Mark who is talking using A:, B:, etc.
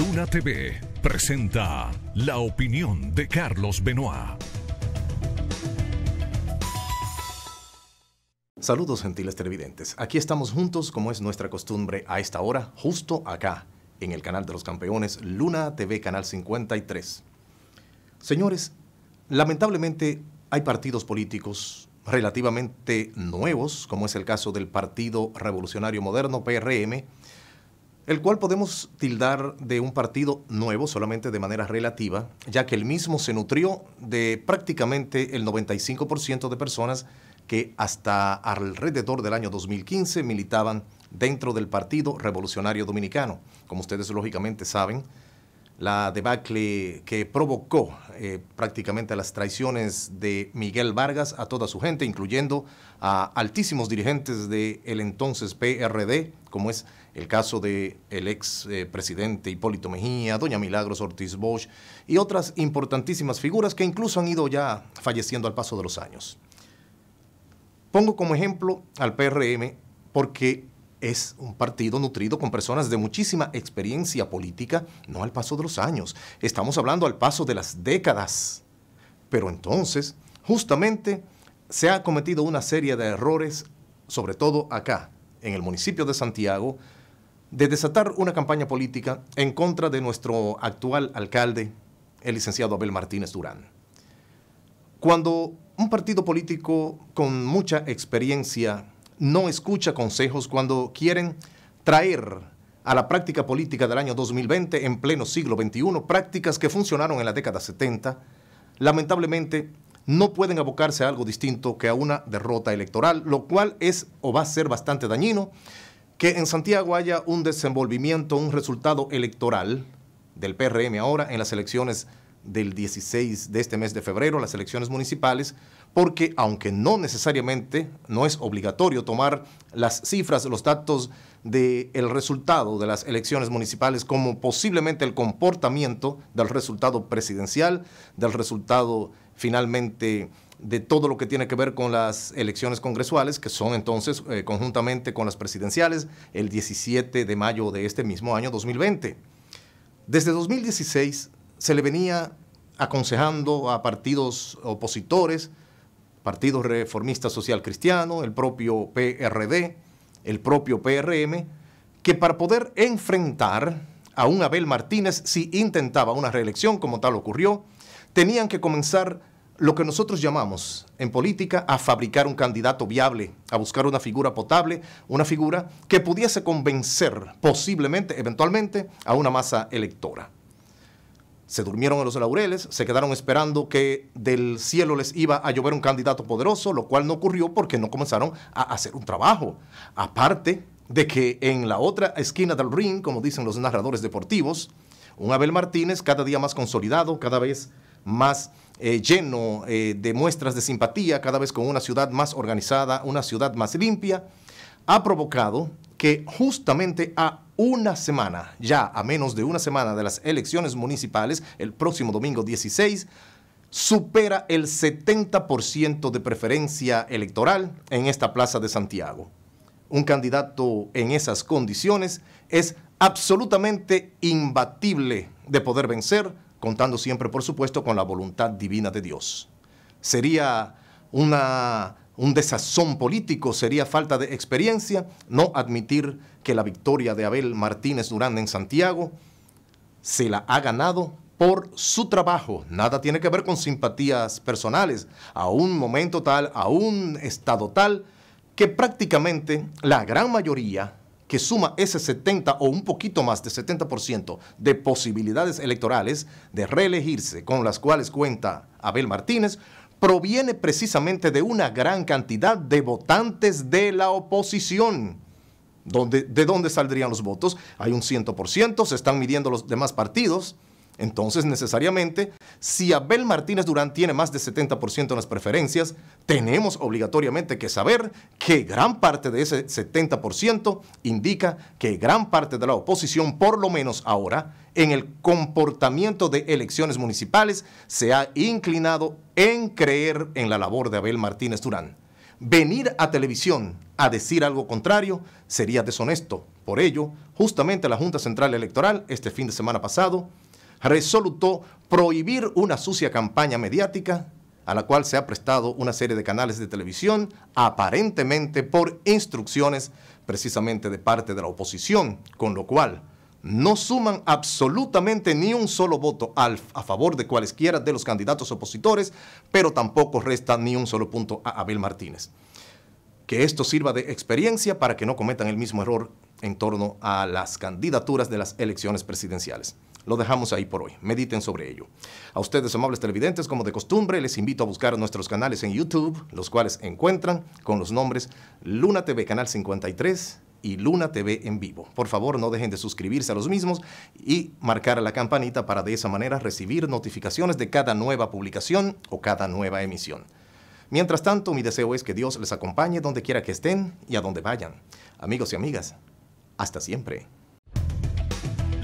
A: LUNA TV presenta la opinión de Carlos Benoit. Saludos gentiles televidentes. Aquí estamos juntos como es nuestra costumbre a esta hora, justo acá, en el canal de los campeones Luna TV Canal 53. Señores, lamentablemente hay partidos políticos relativamente nuevos, como es el caso del Partido Revolucionario Moderno, PRM, el cual podemos tildar de un partido nuevo solamente de manera relativa, ya que el mismo se nutrió de prácticamente el 95% de personas que hasta alrededor del año 2015 militaban dentro del Partido Revolucionario Dominicano. Como ustedes lógicamente saben, la debacle que provocó eh, prácticamente las traiciones de Miguel Vargas a toda su gente, incluyendo a altísimos dirigentes del entonces PRD, como es el caso del el ex eh, presidente Hipólito Mejía, doña Milagros Ortiz Bosch y otras importantísimas figuras que incluso han ido ya falleciendo al paso de los años. Pongo como ejemplo al PRM porque es un partido nutrido con personas de muchísima experiencia política, no al paso de los años, estamos hablando al paso de las décadas. Pero entonces, justamente, se ha cometido una serie de errores, sobre todo acá, en el municipio de Santiago, de desatar una campaña política en contra de nuestro actual alcalde, el licenciado Abel Martínez Durán. Cuando un partido político con mucha experiencia no escucha consejos cuando quieren traer a la práctica política del año 2020 en pleno siglo XXI, prácticas que funcionaron en la década 70, lamentablemente no pueden abocarse a algo distinto que a una derrota electoral, lo cual es o va a ser bastante dañino que en Santiago haya un desenvolvimiento, un resultado electoral del PRM ahora en las elecciones del 16 de este mes de febrero, las elecciones municipales, porque aunque no necesariamente, no es obligatorio tomar las cifras, los datos del resultado de las elecciones municipales como posiblemente el comportamiento del resultado presidencial, del resultado finalmente de todo lo que tiene que ver con las elecciones congresuales, que son entonces eh, conjuntamente con las presidenciales el 17 de mayo de este mismo año 2020. Desde 2016 se le venía aconsejando a partidos opositores, partidos reformistas Social Cristiano, el propio PRD, el propio PRM, que para poder enfrentar a un Abel Martínez si intentaba una reelección, como tal ocurrió, tenían que comenzar lo que nosotros llamamos en política a fabricar un candidato viable, a buscar una figura potable, una figura que pudiese convencer posiblemente, eventualmente, a una masa electora se durmieron en los laureles, se quedaron esperando que del cielo les iba a llover un candidato poderoso, lo cual no ocurrió porque no comenzaron a hacer un trabajo. Aparte de que en la otra esquina del ring, como dicen los narradores deportivos, un Abel Martínez cada día más consolidado, cada vez más eh, lleno eh, de muestras de simpatía, cada vez con una ciudad más organizada, una ciudad más limpia, ha provocado que justamente a una semana, ya a menos de una semana de las elecciones municipales, el próximo domingo 16, supera el 70% de preferencia electoral en esta Plaza de Santiago. Un candidato en esas condiciones es absolutamente imbatible de poder vencer, contando siempre, por supuesto, con la voluntad divina de Dios. Sería una un desazón político, sería falta de experiencia no admitir que la victoria de Abel Martínez Durán en Santiago se la ha ganado por su trabajo. Nada tiene que ver con simpatías personales. A un momento tal, a un estado tal, que prácticamente la gran mayoría que suma ese 70 o un poquito más de 70% de posibilidades electorales de reelegirse con las cuales cuenta Abel Martínez, proviene precisamente de una gran cantidad de votantes de la oposición. ¿De dónde saldrían los votos? Hay un 100%, se están midiendo los demás partidos. Entonces, necesariamente, si Abel Martínez Durán tiene más de 70% en las preferencias, tenemos obligatoriamente que saber que gran parte de ese 70% indica que gran parte de la oposición, por lo menos ahora, en el comportamiento de elecciones municipales, se ha inclinado en creer en la labor de Abel Martínez Durán. Venir a televisión a decir algo contrario sería deshonesto. Por ello, justamente la Junta Central Electoral, este fin de semana pasado, resolutó prohibir una sucia campaña mediática a la cual se ha prestado una serie de canales de televisión, aparentemente por instrucciones precisamente de parte de la oposición, con lo cual no suman absolutamente ni un solo voto a favor de cualesquiera de los candidatos opositores, pero tampoco resta ni un solo punto a Abel Martínez. Que esto sirva de experiencia para que no cometan el mismo error en torno a las candidaturas de las elecciones presidenciales. Lo dejamos ahí por hoy. Mediten sobre ello. A ustedes, amables televidentes, como de costumbre, les invito a buscar nuestros canales en YouTube, los cuales encuentran con los nombres Luna TV Canal 53 y Luna TV en vivo. Por favor, no dejen de suscribirse a los mismos y marcar la campanita para de esa manera recibir notificaciones de cada nueva publicación o cada nueva emisión. Mientras tanto, mi deseo es que Dios les acompañe donde quiera que estén y a donde vayan. Amigos y amigas, hasta siempre.